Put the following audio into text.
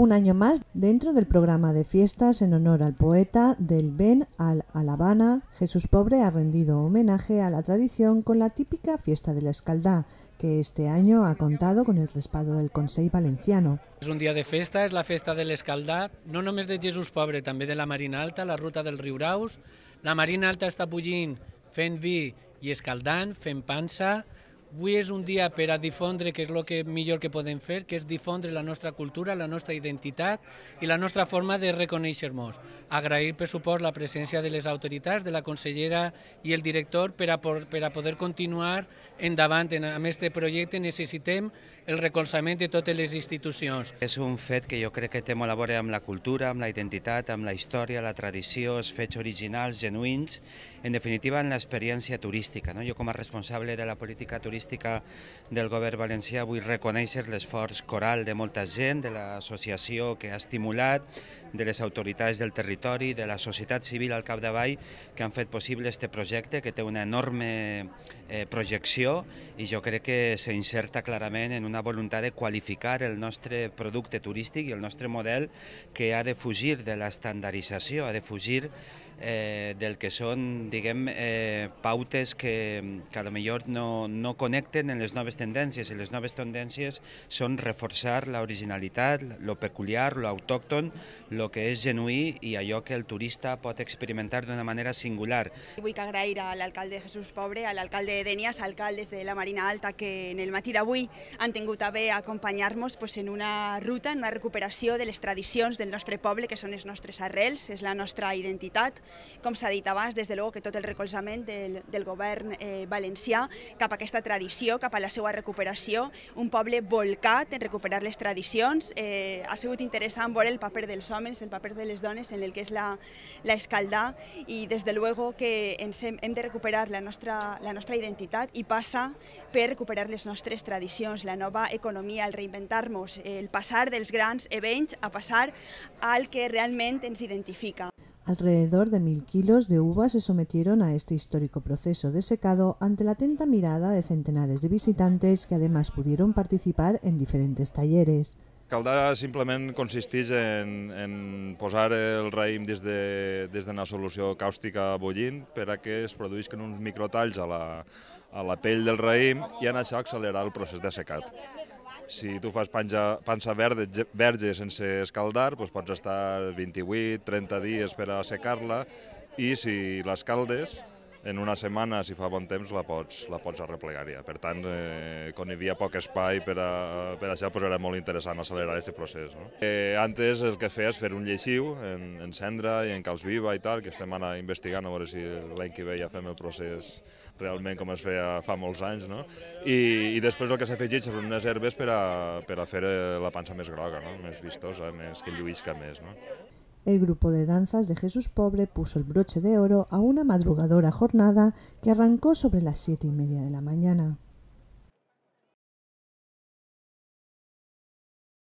un año más dentro del programa de fiestas en honor al poeta del Ben al Alabana. Jesús Pobre ha rendido homenaje a la tradición con la típica fiesta de la escaldá, que este año ha contado con el respaldo del Consell Valenciano. Es un día de fiesta, es la fiesta de escaldá, no només de Jesús Pobre, también de la Marina Alta, la ruta del Raus. La Marina Alta está Pullín, fent vi y escaldant, Avui és un dia per a difondre, que és el que millor que podem fer, que és difondre la nostra cultura, la nostra identitat i la nostra forma de reconèixer-nos. Agrair, per supost, la presència de les autoritats, de la consellera i el director per a, per a poder continuar endavant. En, amb aquest projecte necessitem el recolzament de totes les institucions. És un fet que jo crec que té molt a veure amb la cultura, amb la identitat, amb la història, la tradició, els fets originals, genuïns, en definitiva, en l'experiència turística. No? Jo com a responsable de la política turística Turística del Govern Valencià vull reconèixer l'esforç coral de molta gent, de l'associació que ha estimulat, de les autoritats del territori, de la societat civil al capdavall, que han fet possible aquest projecte, que té una enorme eh, projecció i jo crec que s'inserta clarament en una voluntat de qualificar el nostre producte turístic i el nostre model que ha de fugir de l'estandardització, ha de fugir eh, del que són, diguem, eh, pautes que, que a lo millor no, no connecten en les noves tendències i les noves tendències són reforçar la originalitat, lo peculiar, lo el lo que és genuí i allò que el turista pot experimentar d'una manera singular. Vull agrair a l'alcalde Jesús Pobre, a l'alcalde de Denias, alcaldes de la Marina Alta que en el matí d'avui han tingut a bé acompanyar-nos doncs, en una ruta, en una recuperació de les tradicions del nostre poble, que són els nostres arrels, és la nostra identitat. Com s'ha dit abans, des de luego que tot el recolzament del, del govern eh, valencià cap a aquesta tradició tradició, cap a la seva recuperació, un poble volcat en recuperar les tradicions. Eh, ha sigut interessant veure el paper dels homes, el paper de les dones en el que és la, la escaldà i des de luego que ens hem, hem de recuperar la nostra, la nostra identitat i passa per recuperar les nostres tradicions, la nova economia, el reinventar-nos, el passar dels grans events a passar al que realment ens identifica. Alrededor de mil kilos de uvas se sometieron a este histórico proceso de secado ante la atenta mirada de centenares de visitantes que además pudieron participar en diferentes talleres. Caldar simplement consisteix en, en posar el raïm des d'una de, des de solució càustica bullint per a que es produïsquen uns microtalls a la, a la pell del raïm i en això accelerar el procés de secat. Si tu fas pança pansa verde, verge sense escaldar, doncs pots estar 28, 30 dies per a la i si l'escaldes, en una setmana, si fa bon temps, la pots, la pots arreplegar ja. Per tant, eh, quan hi havia poc espai per, a, per a això, pues era molt interessant accelerar aquest procés. No? Eh, antes el que feia és fer un lleixiu en, en cendra i en calç viva i tal, que estem ara investigant a veure si l'any que ve ja fem el procés realment com es feia fa molts anys, no? I, i després el que s'ha afegit són unes herbes per a, per a fer eh, la pansa més groga, no? més vistosa, més que lluïsca més. No? el grupo de danzas de Jesús Pobre puso el broche de oro a una madrugadora jornada que arrancó sobre las siete y media de la mañana.